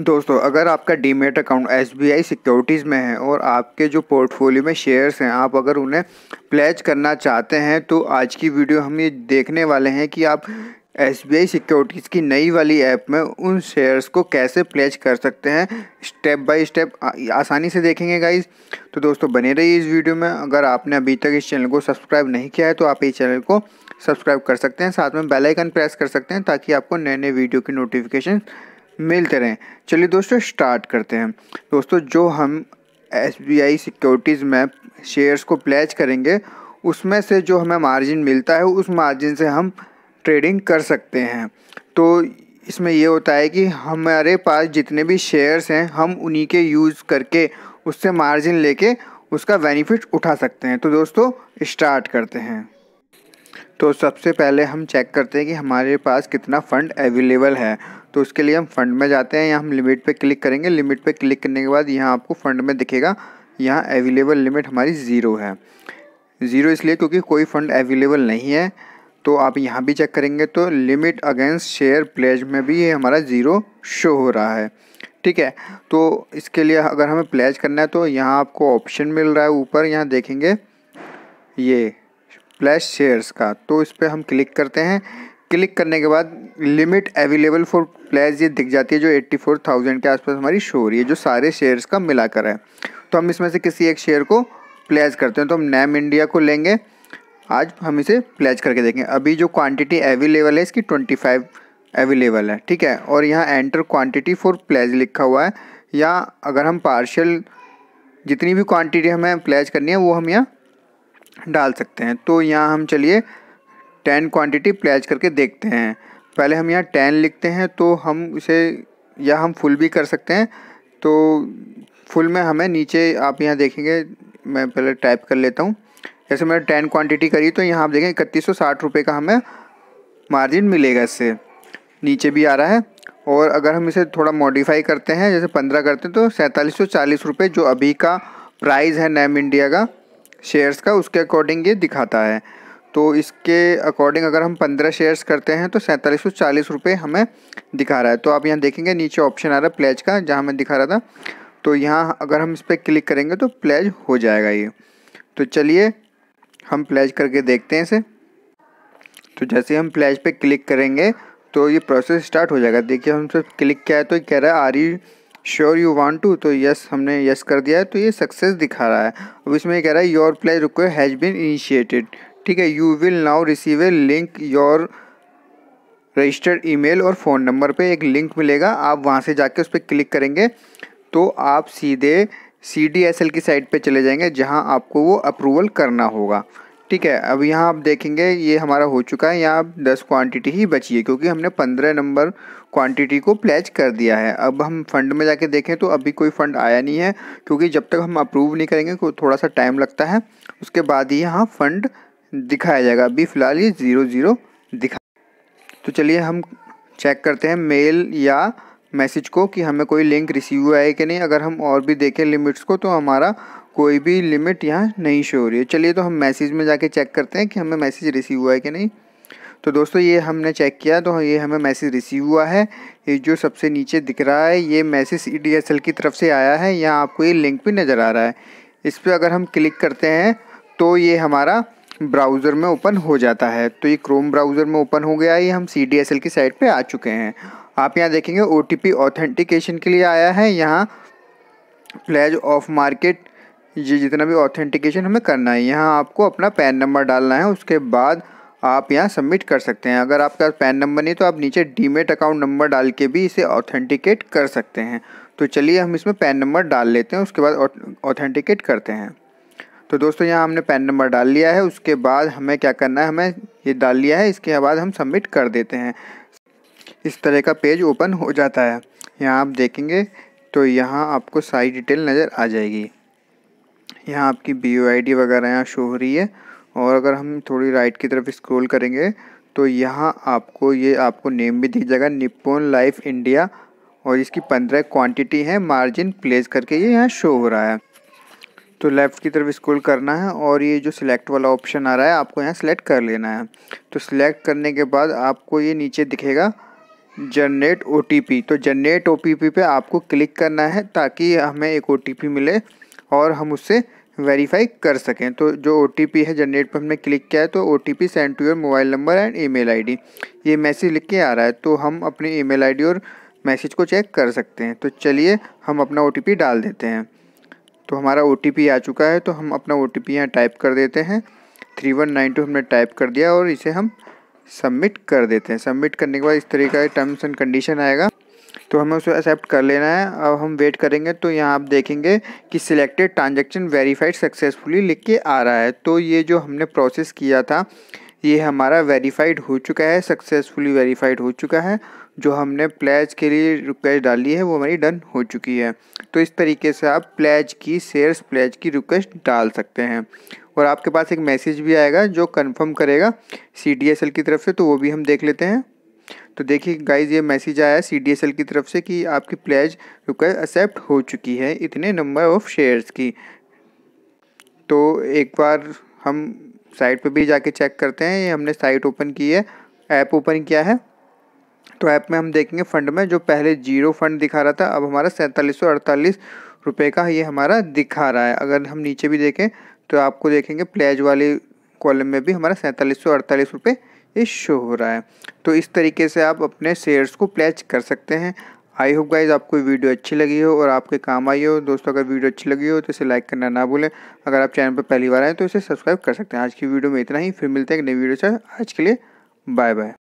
दोस्तों अगर आपका डीमेट अकाउंट एस सिक्योरिटीज़ में है और आपके जो पोर्टफोलियो में शेयर्स हैं आप अगर उन्हें प्लेज करना चाहते हैं तो आज की वीडियो हम ये देखने वाले हैं कि आप एस सिक्योरिटीज़ की नई वाली ऐप में उन शेयर्स को कैसे प्लेज कर सकते हैं स्टेप बाय स्टेप आसानी से देखेंगे गाइज तो दोस्तों बने रहिए इस वीडियो में अगर आपने अभी तक इस चैनल को सब्सक्राइब नहीं किया है तो आप इस चैनल को सब्सक्राइब कर सकते हैं साथ में बेल आइकन प्रेस कर सकते हैं ताकि आपको नए नए वीडियो की नोटिफिकेशन मिलते रहें चलिए दोस्तों स्टार्ट करते हैं दोस्तों जो हम एस बी आई सिक्योरिटीज़ में शेयर्स को प्लेज करेंगे उसमें से जो हमें मार्जिन मिलता है उस मार्जिन से हम ट्रेडिंग कर सकते हैं तो इसमें यह होता है कि हमारे पास जितने भी शेयर्स हैं हम उन्हीं के यूज़ करके उससे मार्जिन लेके उसका बेनिफिट उठा सकते हैं तो दोस्तों स्टार्ट करते हैं तो सबसे पहले हम चेक करते हैं कि हमारे पास कितना फ़ंड अवेलेबल है तो उसके लिए हम फंड में जाते हैं यहाँ हम लिमिट पे क्लिक करेंगे लिमिट पे क्लिक करने के बाद यहाँ आपको फंड में दिखेगा यहाँ अवेलेबल लिमिट हमारी ज़ीरो है ज़ीरो इसलिए क्योंकि कोई फ़ंड अवेलेबल नहीं है तो आप यहाँ भी चेक करेंगे तो लिमिट अगेंस्ट शेयर प्लेज में भी ये हमारा ज़ीरो शो हो रहा है ठीक है तो इसके लिए अगर हमें प्लेज करना है तो यहाँ आपको ऑप्शन मिल रहा है ऊपर यहाँ देखेंगे ये स्प्लैश शेयर्स का तो इस पर हम क्लिक करते हैं क्लिक करने के बाद लिमिट अवेलेबल फॉर प्लेज ये दिख जाती है जो 84,000 के आसपास हमारी शो हो रही है जो सारे शेयर्स का मिलाकर है तो हम इसमें से किसी एक शेयर को प्लेज करते हैं तो हम नैम इंडिया को लेंगे आज हम इसे प्लेज करके देखें अभी जो क्वांटिटी अवेलेबल है इसकी 25 अवेलेबल है ठीक है और यहाँ एंटर क्वान्टिटी फॉर प्लेज लिखा हुआ है या अगर हम पार्शल जितनी भी क्वान्टिटी हमें प्लेज करनी है वो हम यहाँ डाल सकते हैं तो यहाँ हम चलिए टेन क्वांटिटी प्लेज करके देखते हैं पहले हम यहाँ टेन लिखते हैं तो हम इसे या हम फुल भी कर सकते हैं तो फुल में हमें नीचे आप यहाँ देखेंगे मैं पहले टाइप कर लेता हूँ जैसे मैंने टेन क्वांटिटी करी तो यहाँ आप देखें इकतीस सौ साठ रुपये का हमें मार्जिन मिलेगा इससे नीचे भी आ रहा है और अगर हम इसे थोड़ा मॉडिफाई करते हैं जैसे पंद्रह करते हैं तो सैंतालीस सौ चालीस रुपये जो अभी का प्राइस है नैम इंडिया का शेयर्स का उसके अकॉर्डिंग ये दिखाता है तो इसके अकॉर्डिंग अगर हम पंद्रह शेयर्स करते हैं तो सैंतालीस सौ चालीस रुपये हमें दिखा रहा है तो आप यहाँ देखेंगे नीचे ऑप्शन आ रहा है प्लेज का जहाँ मैं दिखा रहा था तो यहाँ अगर हम इस पर क्लिक करेंगे तो प्लेज हो जाएगा ये तो चलिए हम प्लेज करके देखते हैं इसे तो जैसे हम प्लेज पर क्लिक करेंगे तो ये प्रोसेस स्टार्ट हो जाएगा देखिए हम सब क्लिक किया है तो कह रहा है are you sure you want to तो यस हमने यस कर दिया है तो ये सक्सेस दिखा रहा है अब इसमें कह रहा है your pledge request has been initiated ठीक है you will now receive a link your registered email और फ़ोन नंबर पे एक लिंक मिलेगा आप वहाँ से जाके उस पर क्लिक करेंगे तो आप सीधे सी डी एस एल की साइट पर चले जाएंगे जहाँ आपको वो अप्रूवल करना होगा ठीक है अब यहाँ आप देखेंगे ये हमारा हो चुका है यहाँ दस क्वांटिटी ही बची है क्योंकि हमने पंद्रह नंबर क्वांटिटी को प्लेज कर दिया है अब हम फंड में जाके देखें तो अभी कोई फंड आया नहीं है क्योंकि जब तक हम अप्रूव नहीं करेंगे थोड़ा सा टाइम लगता है उसके बाद ही यहाँ फंड दिखाया जाएगा अभी फ़िलहाल ये ज़ीरो ज़ीरो दिखा तो चलिए हम चेक करते हैं मेल या मैसेज को कि हमें कोई लिंक रिसीव हुआ है कि नहीं अगर हम और भी देखें लिमिट्स को तो हमारा कोई भी लिमिट यहाँ नहीं शो हो रही है चलिए तो हम मैसेज में जाके चेक करते हैं कि हमें मैसेज रिसीव हुआ है कि नहीं तो दोस्तों ये हमने चेक किया तो ये हमें मैसेज रिसीव हुआ है ये जो सबसे नीचे दिख रहा है ये मैसेज ई e की तरफ से आया है यहाँ आपको ये लिंक भी नज़र आ रहा है इस पर अगर हम क्लिक करते हैं तो ये हमारा ब्राउज़र में ओपन हो जाता है तो ये क्रोम ब्राउज़र में ओपन हो गया है ये हम सी डी एस एल की साइट पे आ चुके हैं आप यहाँ देखेंगे ओ टी पी ऑथेंटिकेशन के लिए आया है यहाँ प्लेज ऑफ मार्केट ये जितना भी ऑथेंटिकेशन हमें करना है यहाँ आपको अपना पैन नंबर डालना है उसके बाद आप यहाँ सबमिट कर सकते हैं अगर आपका पैन नंबर नहीं तो आप नीचे डीमेट अकाउंट नंबर डाल के भी इसे ऑथेंटिकेट कर सकते हैं तो चलिए हम इसमें पैन नंबर डाल लेते हैं उसके बाद ऑथेंटिकेट करते हैं तो दोस्तों यहाँ हमने पैन नंबर डाल लिया है उसके बाद हमें क्या करना है हमें ये डाल लिया है इसके बाद हम सबमिट कर देते हैं इस तरह का पेज ओपन हो जाता है यहाँ आप देखेंगे तो यहाँ आपको सारी डिटेल नज़र आ जाएगी यहाँ आपकी बी यू आई डी वगैरह यहाँ शो हो रही है और अगर हम थोड़ी राइट की तरफ स्क्रॉल करेंगे तो यहाँ आपको ये आपको नेम भी दिख जाएगा निपोन लाइफ इंडिया और इसकी पंद्रह क्वांटिटी है मार्जिन प्लेस करके ये यहाँ शो हो रहा है तो लेफ़्ट की तरफ स्क्रॉल करना है और ये जो सिलेक्ट वाला ऑप्शन आ रहा है आपको यहाँ सेलेक्ट कर लेना है तो सिलेक्ट करने के बाद आपको ये नीचे दिखेगा जनरेट ओ तो जनरेट ओ पे आपको क्लिक करना है ताकि हमें एक ओ मिले और हम उससे वेरीफाई कर सकें तो जो ओ है जनरेट पर हमने क्लिक किया है तो O T P send to your mobile number and email ID ये मैसेज लिख के आ रहा है तो हम अपनी ईमेल आईडी और मैसेज को चेक कर सकते हैं तो चलिए हम अपना ओ डाल देते हैं तो हमारा ओ आ चुका है तो हम अपना ओ टी यहाँ टाइप कर देते हैं थ्री वन नाइन टू हमने टाइप कर दिया और इसे हम सबमिट कर देते हैं सबमिट करने के बाद इस तरीके का टर्म्स एंड कंडीशन आएगा तो हमें उसे एक्सेप्ट कर लेना है अब हम वेट करेंगे तो यहाँ आप देखेंगे कि सिलेक्टेड ट्रांजेक्शन वेरीफाइड सक्सेसफुली लिख के आ रहा है तो ये जो हमने प्रोसेस किया था ये हमारा वेरीफाइड हो चुका है सक्सेसफुली वेरीफाइड हो चुका है जो हमने प्लेज के लिए रिक्वेस्ट डाली है वो हमारी डन हो चुकी है तो इस तरीके से आप प्लेज की शेयर्स प्लेज की रिक्वेस्ट डाल सकते हैं और आपके पास एक मैसेज भी आएगा जो कंफर्म करेगा सी की तरफ से तो वो भी हम देख लेते हैं तो देखिए गाइज ये मैसेज आया सी की तरफ से कि आपकी प्लेज रिक्वेस्ट एक्सेप्ट हो चुकी है इतने नंबर ऑफ़ शेयर्स की तो एक बार हम साइट पे भी जाके चेक करते हैं ये हमने साइट ओपन की है ऐप ओपन किया है तो ऐप में हम देखेंगे फ़ंड में जो पहले जीरो फंड दिखा रहा था अब हमारा सैंतालीस सौ अड़तालीस रुपये का ये हमारा दिखा रहा है अगर हम नीचे भी देखें तो आपको देखेंगे प्लेज वाले कॉलम में भी हमारा सैंतालीस सौ अड़तालीस रुपये इस शो हो रहा है तो इस तरीके से आप अपने शेयर्स को प्लेच कर सकते हैं आई होप गाइज आपको वीडियो अच्छी लगी हो और आपके काम आई हो दोस्तों अगर वीडियो अच्छी लगी हो तो इसे लाइक करना ना भूलें अगर आप चैनल पर पहली बार आए तो इसे सब्सक्राइब कर सकते हैं आज की वीडियो में इतना ही फिर मिलते हैं एक नई वीडियो से आज के लिए बाय बाय